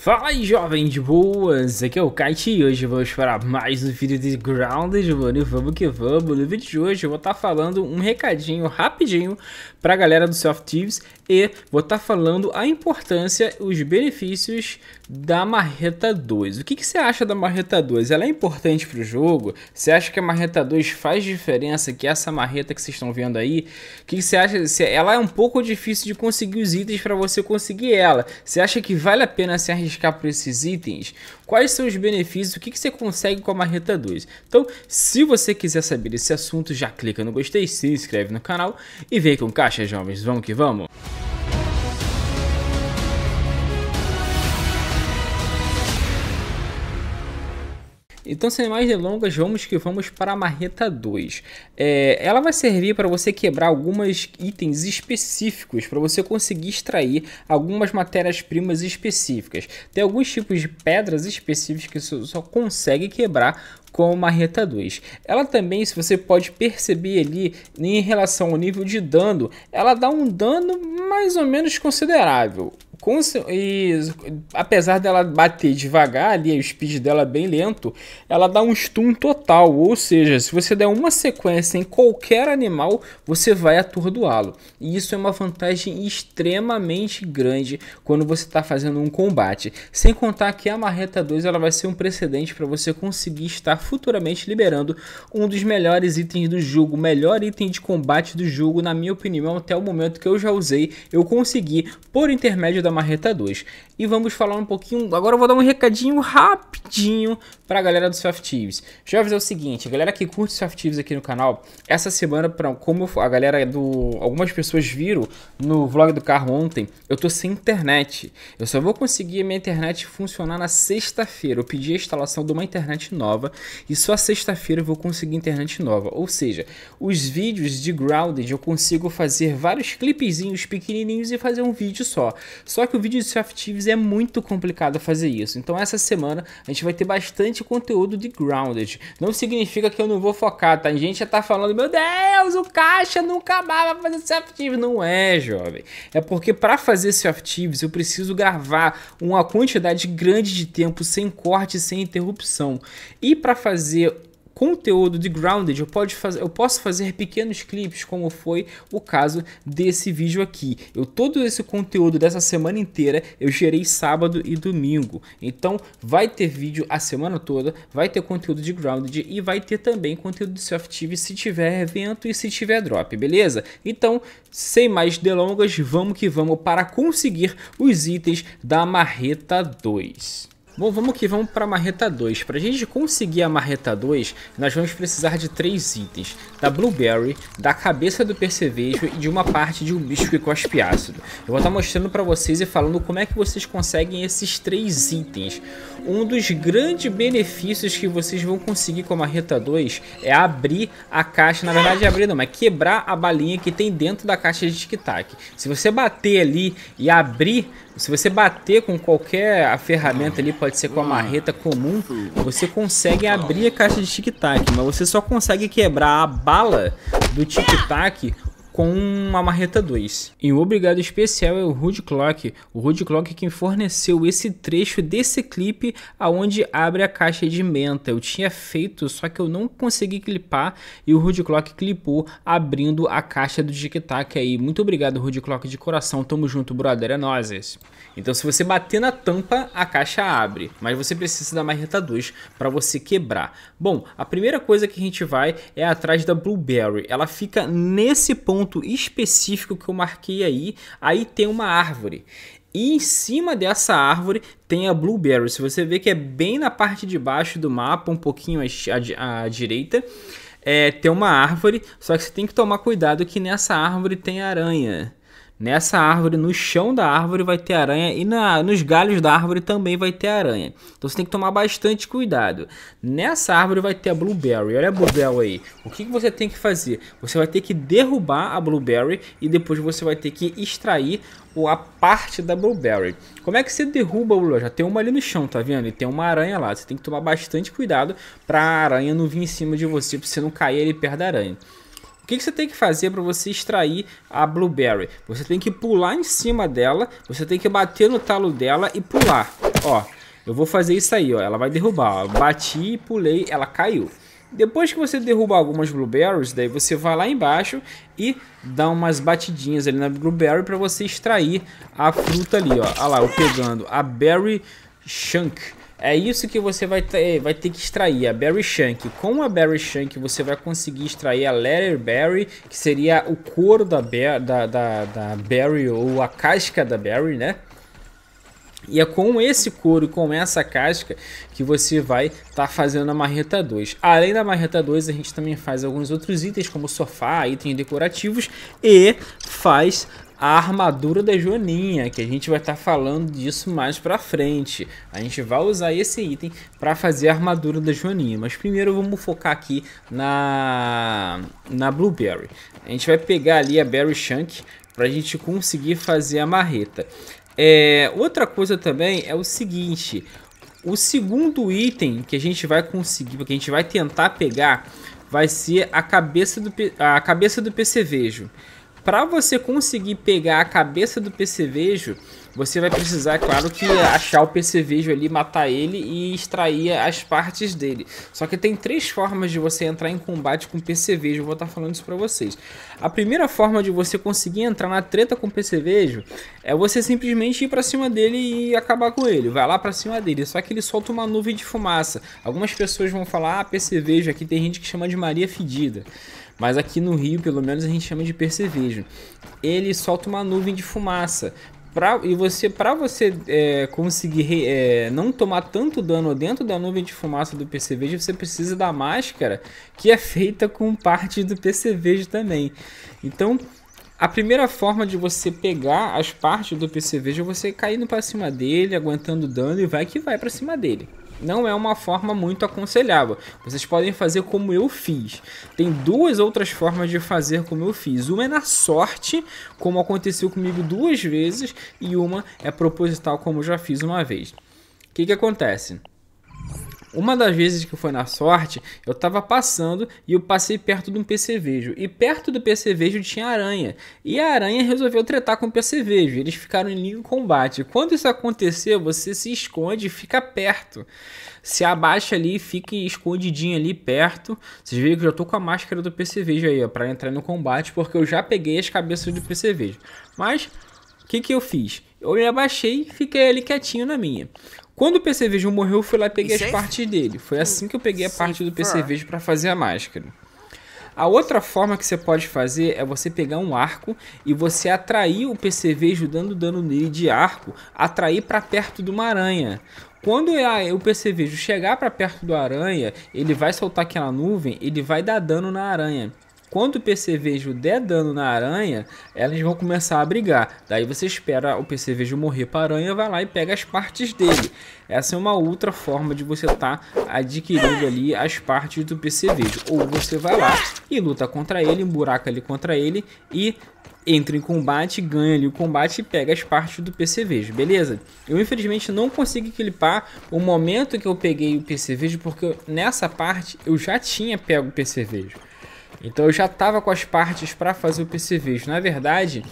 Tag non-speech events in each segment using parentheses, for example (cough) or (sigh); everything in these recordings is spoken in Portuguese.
Fala aí jovens boas, aqui é o Kite e hoje vamos para mais um vídeo de Grounded, mano, e vamos que vamos. No vídeo de hoje eu vou estar tá falando um recadinho rapidinho para a galera do Soft Thieves e vou estar tá falando a importância, os benefícios da Marreta 2. O que, que você acha da Marreta 2? Ela é importante para o jogo? Você acha que a Marreta 2 faz diferença, que essa marreta que vocês estão vendo aí? O que, que você acha? Ela é um pouco difícil de conseguir os itens para você conseguir ela. Você acha que vale a pena se arriscar? arriscar por esses itens? Quais são os benefícios? O que, que você consegue com a marreta 2? Então, se você quiser saber esse assunto, já clica no gostei, se inscreve no canal e vem com caixa, jovens. Vamos que vamos! Então, sem mais delongas, vamos que vamos para a marreta 2. É, ela vai servir para você quebrar alguns itens específicos, para você conseguir extrair algumas matérias-primas específicas. Tem alguns tipos de pedras específicas que você só consegue quebrar com a marreta 2. Ela também, se você pode perceber ali em relação ao nível de dano, ela dá um dano mais ou menos considerável. Com, e apesar dela bater devagar ali, o speed dela é bem lento, ela dá um stun total, ou seja, se você der uma sequência em qualquer animal, você vai atordoá-lo. E isso é uma vantagem extremamente grande quando você está fazendo um combate. Sem contar que a Marreta 2 ela vai ser um precedente para você conseguir estar futuramente liberando um dos melhores itens do jogo, o melhor item de combate do jogo, na minha opinião, até o momento que eu já usei, eu consegui por intermédio da da Marreta 2. E vamos falar um pouquinho, agora eu vou dar um recadinho rapidinho pra galera do Soft Thieves. Jovens, é o seguinte, a galera que curte Soft aqui no canal, essa semana, pra, como a galera do... algumas pessoas viram no vlog do carro ontem, eu tô sem internet. Eu só vou conseguir a minha internet funcionar na sexta-feira. Eu pedi a instalação de uma internet nova e só sexta-feira eu vou conseguir internet nova. Ou seja, os vídeos de Grounded eu consigo fazer vários clipezinhos pequenininhos e fazer um vídeo só. Só que o vídeo de Softives é muito complicado fazer isso, então essa semana a gente vai ter bastante conteúdo de Grounded. Não significa que eu não vou focar, tá? A gente já tá falando, meu Deus, o caixa nunca mais vai fazer Softives. Não é, jovem. É porque para fazer Softives eu preciso gravar uma quantidade grande de tempo sem corte, sem interrupção. E para fazer conteúdo de Grounded, eu, pode fazer, eu posso fazer pequenos clipes, como foi o caso desse vídeo aqui. Eu todo esse conteúdo dessa semana inteira eu gerei sábado e domingo. Então vai ter vídeo a semana toda, vai ter conteúdo de Grounded e vai ter também conteúdo de Softive se tiver evento e se tiver drop, beleza? Então, sem mais delongas, vamos que vamos para conseguir os itens da Marreta 2. Bom, vamos que vamos para a marreta 2. Para a gente conseguir a marreta 2, nós vamos precisar de três itens. Da Blueberry, da cabeça do percevejo e de uma parte de um bicho que cospe ácido. Eu vou estar tá mostrando para vocês e falando como é que vocês conseguem esses três itens. Um dos grandes benefícios que vocês vão conseguir com a marreta 2 é abrir a caixa, na verdade abrir não, mas quebrar a balinha que tem dentro da caixa de tic-tac. Se você bater ali e abrir se você bater com qualquer ferramenta ali, pode ser com a marreta comum, você consegue abrir a caixa de tic-tac, mas você só consegue quebrar a bala do tic-tac com uma Marreta 2. E um obrigado especial é o Rude Clock, o Rude Clock quem forneceu esse trecho desse clipe aonde abre a caixa de menta. Eu tinha feito, só que eu não consegui clipar e o Rude Clock clipou abrindo a caixa do Tic Tac aí. Muito obrigado Rude Clock de coração, tamo junto brother, é nozes. Então se você bater na tampa, a caixa abre, mas você precisa da Marreta 2 para você quebrar. Bom, a primeira coisa que a gente vai é atrás da Blueberry. Ela fica nesse ponto ponto específico que eu marquei aí, aí tem uma árvore. E em cima dessa árvore tem a Blueberry. Se você vê que é bem na parte de baixo do mapa, um pouquinho à, à direita, é, tem uma árvore. Só que você tem que tomar cuidado que nessa árvore tem aranha. Nessa árvore, no chão da árvore vai ter aranha e na, nos galhos da árvore também vai ter aranha. Então você tem que tomar bastante cuidado. Nessa árvore vai ter a blueberry. Olha a blueberry aí. O que, que você tem que fazer? Você vai ter que derrubar a blueberry e depois você vai ter que extrair a parte da blueberry. Como é que você derruba o blueberry? Já tem uma ali no chão, tá vendo? E tem uma aranha lá. Você tem que tomar bastante cuidado para a aranha não vir em cima de você, para você não cair ali perto da aranha que, que você tem que fazer para você extrair a blueberry? Você tem que pular em cima dela, você tem que bater no talo dela e pular. Ó, eu vou fazer isso aí, ó. Ela vai derrubar, ó. Bati, pulei, ela caiu. Depois que você derruba algumas blueberries, daí você vai lá embaixo e dá umas batidinhas ali na blueberry para você extrair a fruta ali, ó. Olha lá, eu pegando a berry chunk. É isso que você vai ter, vai ter que extrair a Berry Shank. Com a Berry Shank você vai conseguir extrair a Letter Berry, que seria o couro da, da, da, da Berry ou a casca da Berry, né? E é com esse couro e com essa casca que você vai estar tá fazendo a marreta 2. Além da marreta 2, a gente também faz alguns outros itens, como sofá, itens decorativos e faz a armadura da Joaninha, que a gente vai estar tá falando disso mais pra frente. A gente vai usar esse item para fazer a armadura da Joaninha, mas primeiro vamos focar aqui na, na Blueberry. A gente vai pegar ali a Berry Shank para a gente conseguir fazer a marreta. É, outra coisa também é o seguinte, o segundo item que a gente vai conseguir, que a gente vai tentar pegar, vai ser a cabeça do, a cabeça do percevejo para você conseguir pegar a cabeça do percevejo, você vai precisar, claro, que achar o percevejo ali, matar ele e extrair as partes dele. Só que tem três formas de você entrar em combate com o percevejo, eu vou estar falando isso para vocês. A primeira forma de você conseguir entrar na treta com o percevejo é você simplesmente ir para cima dele e acabar com ele. Vai lá para cima dele, só que ele solta uma nuvem de fumaça. Algumas pessoas vão falar, ah, percevejo, aqui tem gente que chama de Maria Fedida mas aqui no Rio, pelo menos, a gente chama de percevejo. Ele solta uma nuvem de fumaça. Pra, e você, para você é, conseguir é, não tomar tanto dano dentro da nuvem de fumaça do percevejo, você precisa da máscara que é feita com parte do percevejo também. Então, a primeira forma de você pegar as partes do percevejo é você caindo para cima dele, aguentando dano e vai que vai para cima dele não é uma forma muito aconselhável. Vocês podem fazer como eu fiz. Tem duas outras formas de fazer como eu fiz. Uma é na sorte, como aconteceu comigo duas vezes, e uma é proposital, como eu já fiz uma vez. O que, que acontece? Uma das vezes que foi na sorte, eu tava passando e eu passei perto de um percevejo. E perto do percevejo tinha aranha. E a aranha resolveu tretar com o percevejo. Eles ficaram em linha combate. Quando isso acontecer, você se esconde e fica perto. Se abaixa ali, fique escondidinho ali perto. Vocês viram que eu já tô com a máscara do percevejo aí, ó, pra entrar no combate, porque eu já peguei as cabeças do percevejo. Mas, o que que eu fiz? Eu me abaixei e fiquei ali quietinho na minha. Quando o PC Vejo morreu, eu fui lá e peguei as é partes dele. Foi assim que eu peguei a parte do PC Vejo para fazer a máscara. A outra forma que você pode fazer é você pegar um arco e você atrair o percevejo dando dano nele de arco, atrair para perto de uma aranha. Quando o percevejo chegar para perto do aranha, ele vai soltar aquela nuvem, ele vai dar dano na aranha. Quando o percevejo der dano na aranha, elas vão começar a brigar. Daí você espera o percevejo morrer para a aranha, vai lá e pega as partes dele. Essa é uma outra forma de você estar tá adquirindo ali as partes do percevejo. Ou você vai lá e luta contra ele, buraco ali contra ele e entra em combate, ganha ali o combate e pega as partes do percevejo, beleza? Eu infelizmente não consegui clipar o momento que eu peguei o percevejo, porque nessa parte eu já tinha pego o percevejo. Então eu já estava com as partes para fazer o PCVs. Na é verdade,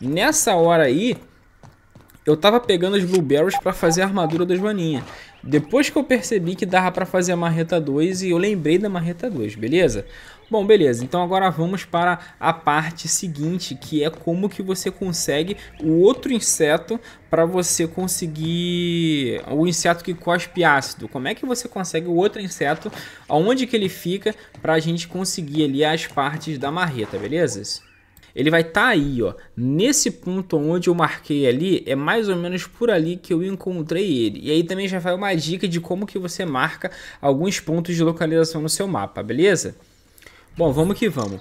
nessa hora aí, eu tava pegando as blueberries para fazer a armadura da Joaninha. Depois que eu percebi que dava para fazer a marreta 2 e eu lembrei da marreta 2, beleza? Bom, beleza. Então agora vamos para a parte seguinte, que é como que você consegue o outro inseto para você conseguir o inseto que cospe ácido. Como é que você consegue o outro inseto, aonde que ele fica para a gente conseguir ali as partes da marreta, beleza? ele vai estar tá aí, ó. Nesse ponto onde eu marquei ali, é mais ou menos por ali que eu encontrei ele. E aí também já vai uma dica de como que você marca alguns pontos de localização no seu mapa, beleza? Bom, vamos que vamos.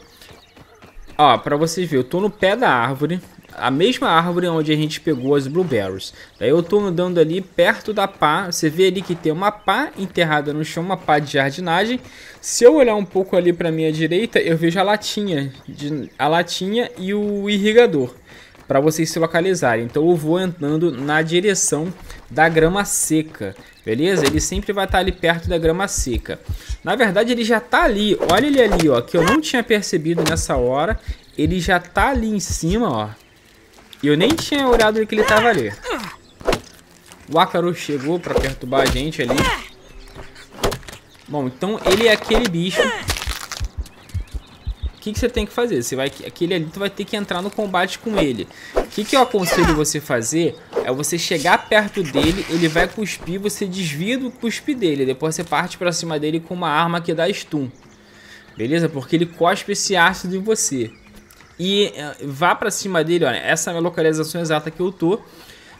Ó, pra vocês verem, eu tô no pé da árvore, a mesma árvore onde a gente pegou as blueberries. Daí eu tô andando ali perto da pá, você vê ali que tem uma pá enterrada no chão, uma pá de jardinagem. Se eu olhar um pouco ali para minha direita, eu vejo a latinha, de, a latinha e o irrigador para vocês se localizarem. Então eu vou andando na direção da grama seca, beleza? Ele sempre vai estar tá ali perto da grama seca. Na verdade, ele já está ali. Olha ele ali, ó, que eu não tinha percebido nessa hora. Ele já está ali em cima, ó. E eu nem tinha olhado que ele tava ali. O Akaru chegou pra perturbar a gente ali. Bom, então ele é aquele bicho. O que, que você tem que fazer? Você vai, aquele ali, tu vai ter que entrar no combate com ele. O que, que eu aconselho você fazer é você chegar perto dele, ele vai cuspir, você desvia do cuspe dele. Depois você parte pra cima dele com uma arma que é dá stun. Beleza? Porque ele cospe esse ácido em você e eh, vá para cima dele, olha, essa é a localização exata que eu tô.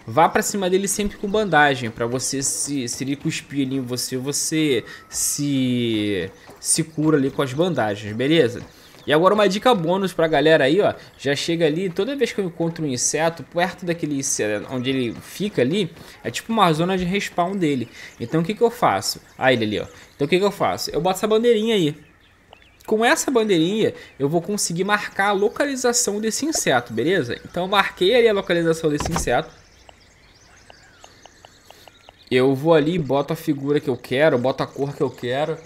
Vá para cima dele sempre com bandagem, para você se, se ele cuspir ali em você, você se se cura ali com as bandagens, beleza? E agora uma dica bônus pra galera aí, ó, já chega ali, toda vez que eu encontro um inseto, perto daquele inseto onde ele fica ali, é tipo uma zona de respawn dele. Então o que que eu faço? Ah, ele ali, ó. Então o que que eu faço? Eu boto essa bandeirinha aí, com essa bandeirinha, eu vou conseguir marcar a localização desse inseto, beleza? Então, eu marquei ali a localização desse inseto. Eu vou ali, boto a figura que eu quero, boto a cor que eu quero.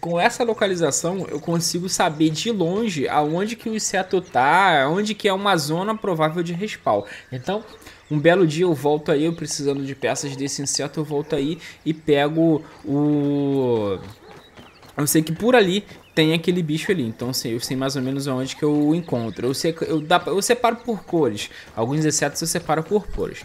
Com essa localização, eu consigo saber de longe aonde que o inseto tá, onde que é uma zona provável de respawn. Então, um belo dia eu volto aí, eu precisando de peças desse inseto, eu volto aí e pego o... Eu sei que por ali tem aquele bicho ali. Então assim, eu sei mais ou menos onde que eu encontro. Eu, se, eu, dá, eu separo por cores. Alguns insetos eu separo por cores.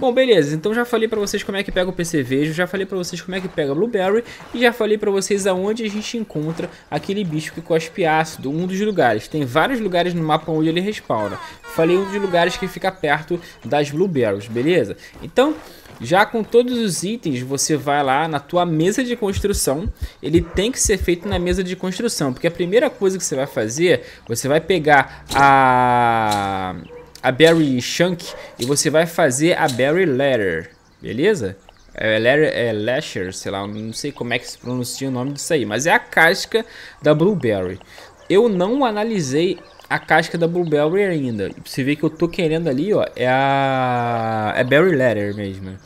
Bom, beleza, então já falei para vocês como é que pega o percevejo, já falei para vocês como é que pega Blueberry e já falei para vocês aonde a gente encontra aquele bicho que cospe ácido, um dos lugares. Tem vários lugares no mapa onde ele respawna. Falei um dos lugares que fica perto das Blueberries, beleza? Então... Já com todos os itens, você vai lá na tua mesa de construção. Ele tem que ser feito na mesa de construção, porque a primeira coisa que você vai fazer, você vai pegar a a Berry Chunk e você vai fazer a Berry Letter, beleza? É, letter, é Lasher, sei lá, não sei como é que se pronuncia o nome disso aí, mas é a casca da Blueberry. Eu não analisei a casca da Blueberry ainda. Você vê que eu tô querendo ali, ó, é a é Berry Letter mesmo.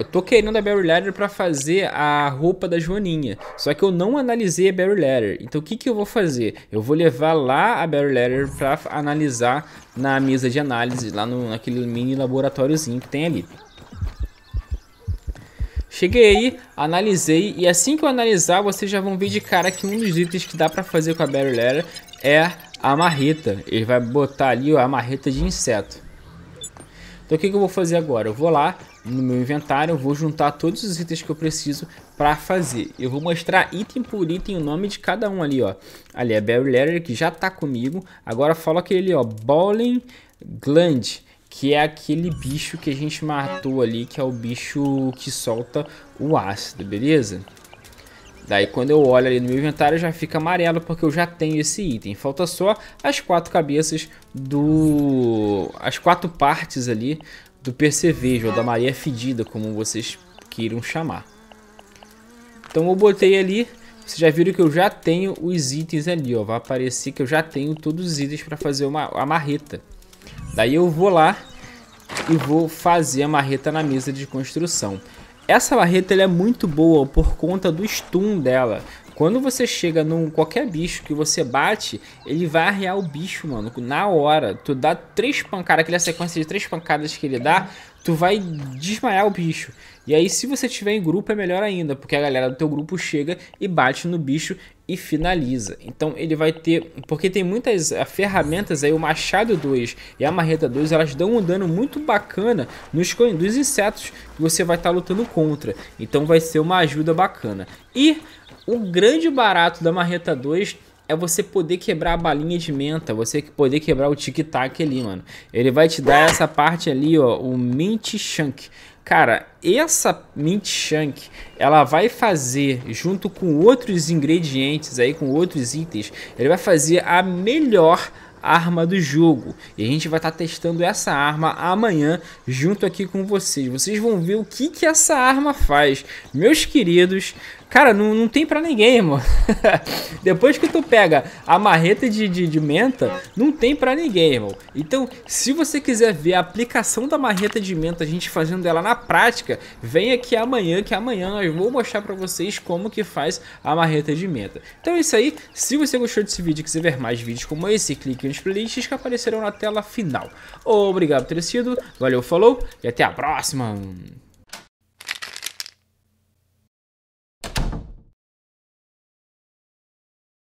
Eu tô querendo a Barry Letter para fazer a roupa da Joaninha, só que eu não analisei a Barry Letter. Então o que, que eu vou fazer? Eu vou levar lá a Barry Letter para analisar na mesa de análise, lá no, naquele mini laboratóriozinho que tem ali. Cheguei aí, analisei, e assim que eu analisar, vocês já vão ver de cara que um dos itens que dá pra fazer com a Barry Letter é a marreta. Ele vai botar ali ó, a marreta de inseto. Então o que, que eu vou fazer agora? Eu vou lá, no meu inventário, eu vou juntar todos os itens que eu preciso para fazer. Eu vou mostrar item por item o nome de cada um ali, ó. Ali é Barry Letter, que já tá comigo. Agora fala aquele, ó, Bowling Gland, que é aquele bicho que a gente matou ali, que é o bicho que solta o ácido, beleza? Daí quando eu olho ali no meu inventário já fica amarelo porque eu já tenho esse item. Falta só as quatro cabeças do... as quatro partes ali do percevejo, ou da Maria Fedida, como vocês queiram chamar. Então eu botei ali, vocês já viram que eu já tenho os itens ali, ó. Vai aparecer que eu já tenho todos os itens para fazer uma, a marreta. Daí eu vou lá e vou fazer a marreta na mesa de construção. Essa marreta é muito boa por conta do stun dela. Quando você chega num qualquer bicho que você bate, ele vai arrear o bicho, mano. Na hora, tu dá três pancadas, aquela sequência de três pancadas que ele dá, tu vai desmaiar o bicho. E aí, se você tiver em grupo, é melhor ainda, porque a galera do teu grupo chega e bate no bicho e finaliza. Então ele vai ter, porque tem muitas eh, ferramentas aí, o machado 2 e a marreta 2, elas dão um dano muito bacana nos dos insetos que você vai estar tá lutando contra. Então vai ser uma ajuda bacana. E o grande barato da Marreta 2 é você poder quebrar a balinha de menta, você poder quebrar o tic-tac ali, mano. Ele vai te dar essa parte ali, ó, o mint chunk. Cara, essa mint chunk, ela vai fazer junto com outros ingredientes aí, com outros itens, ele vai fazer a melhor arma do jogo. E a gente vai estar tá testando essa arma amanhã junto aqui com vocês. Vocês vão ver o que que essa arma faz. Meus queridos, Cara, não, não tem pra ninguém, irmão. (laughs) Depois que tu pega a marreta de, de, de, menta, não tem pra ninguém, irmão. Então, se você quiser ver a aplicação da marreta de menta, a gente fazendo ela na prática, vem aqui amanhã, que amanhã eu vou mostrar pra vocês como que faz a marreta de menta. Então é isso aí. Se você gostou desse vídeo e quiser ver mais vídeos como esse, clique nos playlists que aparecerão na tela final. Obrigado por ter sido, valeu, falou e até a próxima!